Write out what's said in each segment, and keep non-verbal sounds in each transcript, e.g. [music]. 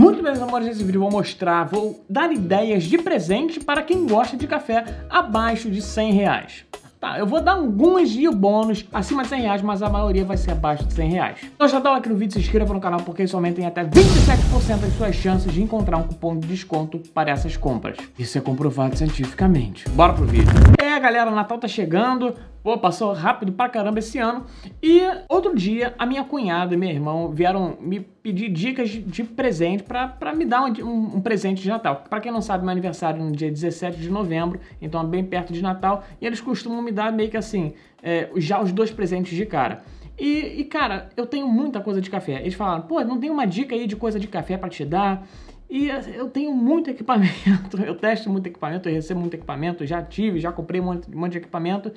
Muito bem, meus amores, nesse vídeo eu vou mostrar, vou dar ideias de presente para quem gosta de café abaixo de 100 reais. Tá, eu vou dar algumas de bônus acima de 100 reais, mas a maioria vai ser abaixo de 100 reais. Então já dá like no vídeo, se inscreva no canal, porque isso aumenta em até 27% as suas chances de encontrar um cupom de desconto para essas compras. Isso é comprovado cientificamente. Bora pro vídeo. É galera, Natal tá chegando. Pô, passou rápido pra caramba esse ano. E outro dia, a minha cunhada e meu irmão vieram me pedir dicas de, presente pra, pra me dar um, um, um presente de Natal. Pra quem não sabe, meu aniversário é no dia 17 de novembro, então é bem perto de Natal. E eles costumam me dar meio que assim, é, já os dois presentes de cara. E, e, cara, eu tenho muita coisa de café. Eles falaram, pô, não tem uma dica aí de coisa de café para te dar? E assim, eu tenho muito equipamento, [laughs] eu testo muito equipamento, eu recebo muito equipamento, já tive, já comprei um monte, um monte de equipamento.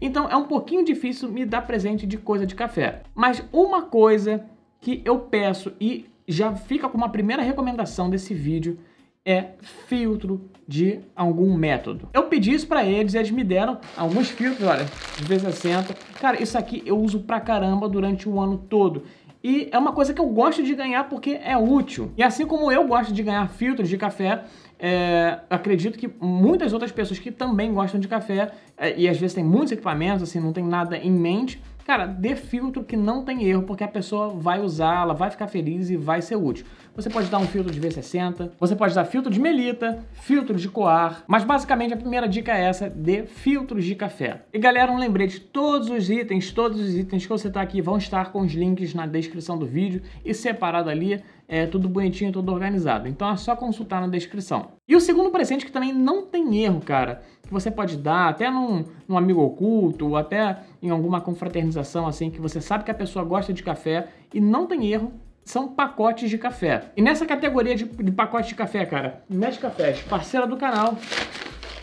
Então é um pouquinho difícil me dar presente de coisa de café. Mas uma coisa que eu peço e já fica como a primeira recomendação desse vídeo é filtro de algum método. Eu pedi isso para eles e eles me deram alguns filtros, olha, de V60. Cara, isso aqui eu uso pra caramba durante o ano todo. E é uma coisa que eu gosto de ganhar porque é útil. E assim como eu gosto de ganhar filtros de café, é, acredito que muitas outras pessoas que também gostam de café é, e às vezes tem muitos equipamentos, assim, não tem nada em mente, cara, dê filtro que não tem erro, porque a pessoa vai usar, ela vai ficar feliz e vai ser útil. Você pode dar um filtro de V60, você pode dar filtro de melita, filtro de coar, mas basicamente a primeira dica é essa, dê filtros de café. E galera, um lembrete, todos os itens, todos os itens que eu citar tá aqui vão estar com os links na descrição do vídeo e separado ali é, tudo bonitinho, tudo organizado. Então é só consultar na descrição. E o segundo presente que também não tem erro, cara, que você pode dar até num, num amigo oculto, ou até em alguma confraternização assim, que você sabe que a pessoa gosta de café e não tem erro, são pacotes de café. E nessa categoria de, de pacote de café, cara, Net Cafés, parceira do canal,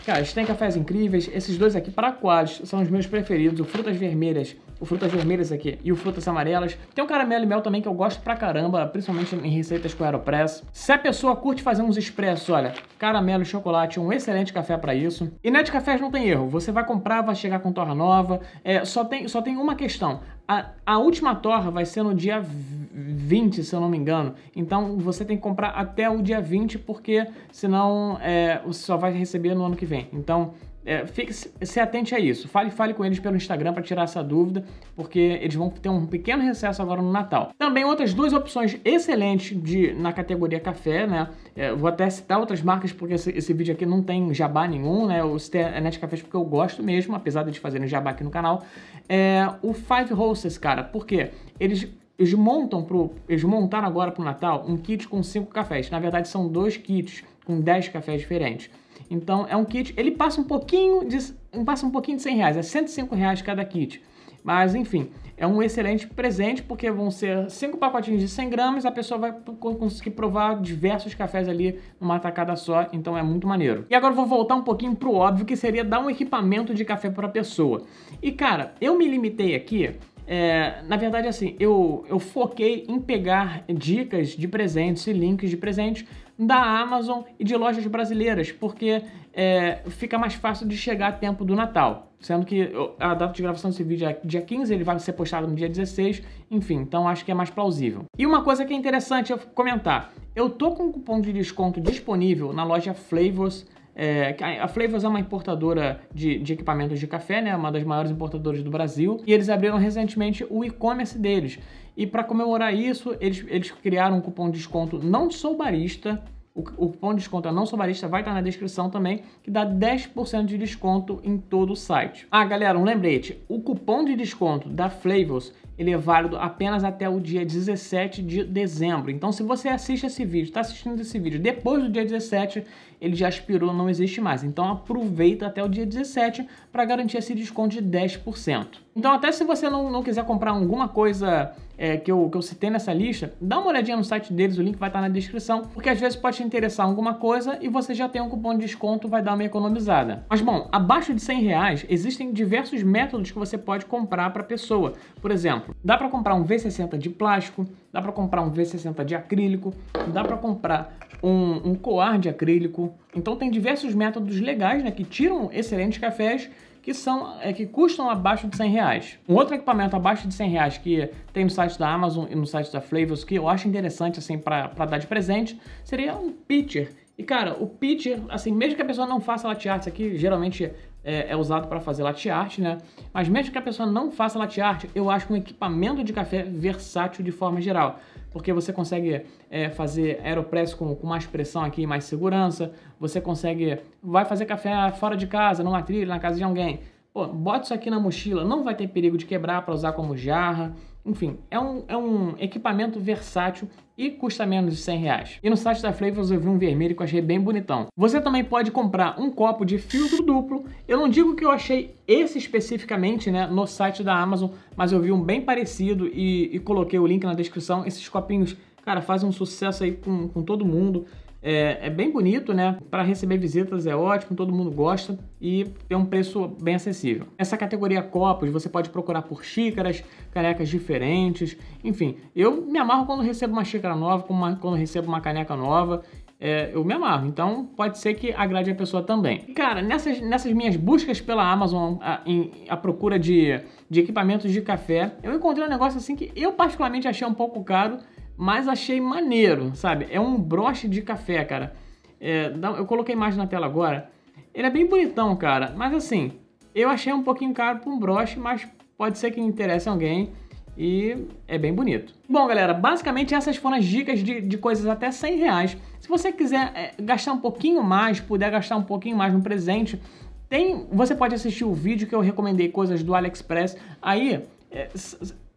Cara, eles têm cafés incríveis. Esses dois aqui, para quais são os meus preferidos. O Frutas Vermelhas o frutas vermelhas aqui e o frutas amarelas. Tem o caramelo e mel também que eu gosto pra caramba, principalmente em receitas com aeropress. Se a pessoa curte fazer uns expressos, olha, caramelo e chocolate, um excelente café para isso. E net cafés não tem erro, você vai comprar, vai chegar com torra nova, é, só, tem, só tem uma questão, a, a, última torra vai ser no dia 20, se eu não me engano. Então você tem que comprar até o dia 20, porque senão é, você só vai receber no ano que vem. Então é, fique, se atente a isso. Fale, fale com eles pelo Instagram para tirar essa dúvida, porque eles vão ter um pequeno recesso agora no Natal. Também outras duas opções excelentes de, na categoria café, né? É, vou até citar outras marcas porque esse, esse, vídeo aqui não tem jabá nenhum, né? Eu citei a Netcafés porque eu gosto mesmo, apesar de fazerem jabá aqui no canal. É, o Five Roses, cara, porque eles eles montam pro, eles montaram agora para o Natal um kit com cinco cafés. Na verdade, são dois kits com 10 cafés diferentes. Então é um kit, ele passa um pouquinho de, passa um pouquinho de 100 reais, é 105 reais cada kit. Mas enfim, é um excelente presente porque vão ser cinco pacotinhos de 100 gramas, a pessoa vai conseguir provar diversos cafés ali numa tacada só, então é muito maneiro. E agora vou voltar um pouquinho pro óbvio que seria dar um equipamento de café para a pessoa. E cara, eu me limitei aqui é, na verdade, assim, eu, eu foquei em pegar dicas de presentes e links de presentes da Amazon e de lojas brasileiras, porque é, fica mais fácil de chegar a tempo do Natal. Sendo que a data de gravação desse vídeo é dia 15, ele vai ser postado no dia 16, enfim, então acho que é mais plausível. E uma coisa que é interessante eu comentar, eu tô com um cupom de desconto disponível na loja Flavors é, a Flavors é uma importadora de, de, equipamentos de café, né? Uma das maiores importadoras do Brasil. E eles abriram recentemente o e-commerce deles. E para comemorar isso, eles, eles criaram um cupom de desconto Não Sou Barista. O, o cupom de desconto é Não Sou Barista vai estar tá na descrição também, que dá 10% de desconto em todo o site. Ah, galera, um lembrete. O cupom de desconto da Flavors ele é válido apenas até o dia 17 de dezembro. Então, se você assiste esse vídeo, está assistindo esse vídeo depois do dia 17, ele já expirou, não existe mais. Então aproveita até o dia 17 para garantir esse desconto de 10%. Então até se você não, não quiser comprar alguma coisa é, que, eu, que eu citei nessa lista, dá uma olhadinha no site deles, o link vai estar na descrição, porque às vezes pode te interessar alguma coisa e você já tem um cupom de desconto, vai dar uma economizada. Mas bom, abaixo de 100 reais existem diversos métodos que você pode comprar para pessoa. Por exemplo, Dá para comprar um V60 de plástico, dá para comprar um V60 de acrílico, dá para comprar um, um coar de acrílico. Então tem diversos métodos legais né, que tiram excelentes cafés que são é, que custam abaixo de 100 reais. Um outro equipamento abaixo de 100 reais que tem no site da Amazon e no site da Flavors que eu acho interessante assim para dar de presente seria um pitcher. E cara, o pitcher, assim, mesmo que a pessoa não faça latte art, isso aqui geralmente é, é usado para fazer latte art, né? Mas mesmo que a pessoa não faça latte art, eu acho um equipamento de café versátil de forma geral, porque você consegue é, fazer aeropress com, com, mais pressão aqui, mais segurança, você consegue, vai fazer café fora de casa, numa trilha, na casa de alguém, Pô, bota isso aqui na mochila, não vai ter perigo de quebrar para usar como jarra, enfim, é um, é um equipamento versátil e custa menos de 100 reais. E no site da Flavors eu vi um vermelho que eu achei bem bonitão. Você também pode comprar um copo de filtro duplo. Eu não digo que eu achei esse especificamente né, no site da Amazon, mas eu vi um bem parecido e, e coloquei o link na descrição. Esses copinhos, cara, fazem um sucesso aí com, com todo mundo. É, é bem bonito, né? Para receber visitas é ótimo, todo mundo gosta e tem um preço bem acessível. Essa categoria copos você pode procurar por xícaras, canecas diferentes, enfim. Eu me amarro quando recebo uma xícara nova, quando recebo uma caneca nova. É, eu me amarro. Então pode ser que agrade a pessoa também. Cara, nessas, nessas minhas buscas pela Amazon, a, em, a procura de, de equipamentos de café, eu encontrei um negócio assim que eu particularmente achei um pouco caro mas achei maneiro, sabe? É um broche de café, cara. É, eu coloquei mais na tela agora. Ele é bem bonitão, cara, mas assim, eu achei um pouquinho caro para um broche, mas pode ser que interesse alguém e é bem bonito. Bom, galera, basicamente essas foram as dicas de, de coisas até 100 reais. Se você quiser é, gastar um pouquinho mais, puder gastar um pouquinho mais no presente, tem, você pode assistir o vídeo que eu recomendei coisas do AliExpress. Aí, é,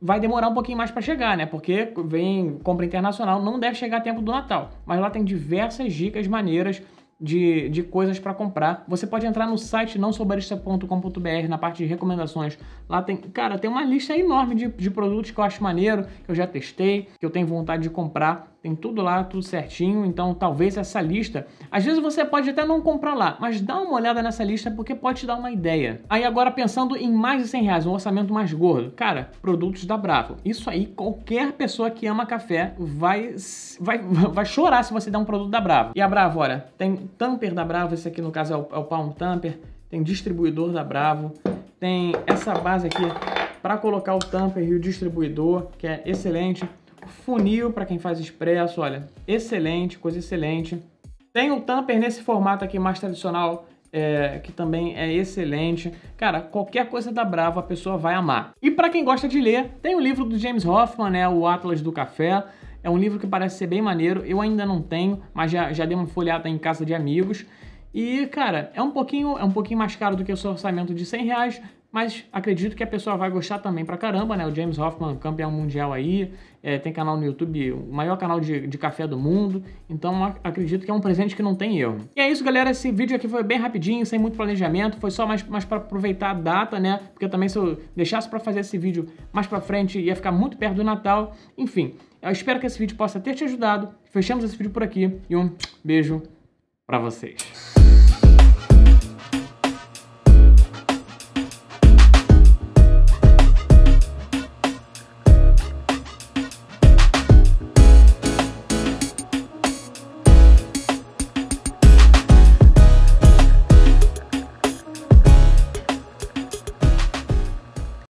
vai demorar um pouquinho mais para chegar, né? Porque vem compra internacional, não deve chegar a tempo do Natal. Mas lá tem diversas dicas maneiras de, de coisas para comprar. Você pode entrar no site nãosoubarista.com.br na parte de recomendações. Lá tem, cara, tem uma lista enorme de, de produtos que eu acho maneiro, que eu já testei, que eu tenho vontade de comprar tem tudo lá, tudo certinho. Então, talvez essa lista, às vezes você pode até não comprar lá, mas dá uma olhada nessa lista porque pode te dar uma ideia. Aí agora pensando em mais de 100 reais, um orçamento mais gordo, cara, produtos da Bravo. Isso aí, qualquer pessoa que ama café vai, vai, [laughs] vai chorar se você der um produto da Bravo. E a Bravo, olha, tem tamper da Bravo, esse aqui no caso é o, é o Palm Tamper, tem distribuidor da Bravo, tem essa base aqui para colocar o tamper e o distribuidor, que é excelente funil para quem faz expresso, olha, excelente, coisa excelente. Tem o tamper nesse formato aqui mais tradicional, é, que também é excelente. Cara, qualquer coisa da Bravo a pessoa vai amar. E para quem gosta de ler, tem o livro do James Hoffman, né, o Atlas do Café. É um livro que parece ser bem maneiro, eu ainda não tenho, mas já, já dei uma folhada em casa de amigos. E, cara, é um pouquinho é um pouquinho mais caro do que o seu orçamento de 100 reais, mas acredito que a pessoa vai gostar também pra caramba, né? O James Hoffman, campeão mundial aí, é, tem canal no YouTube, o maior canal de, de café do mundo, então acredito que é um presente que não tem erro. E é isso, galera, esse vídeo aqui foi bem rapidinho, sem muito planejamento, foi só mais, mais para aproveitar a data, né? Porque também se eu deixasse para fazer esse vídeo mais pra frente, ia ficar muito perto do Natal, enfim. Eu espero que esse vídeo possa ter te ajudado, fechamos esse vídeo por aqui e um beijo para vocês.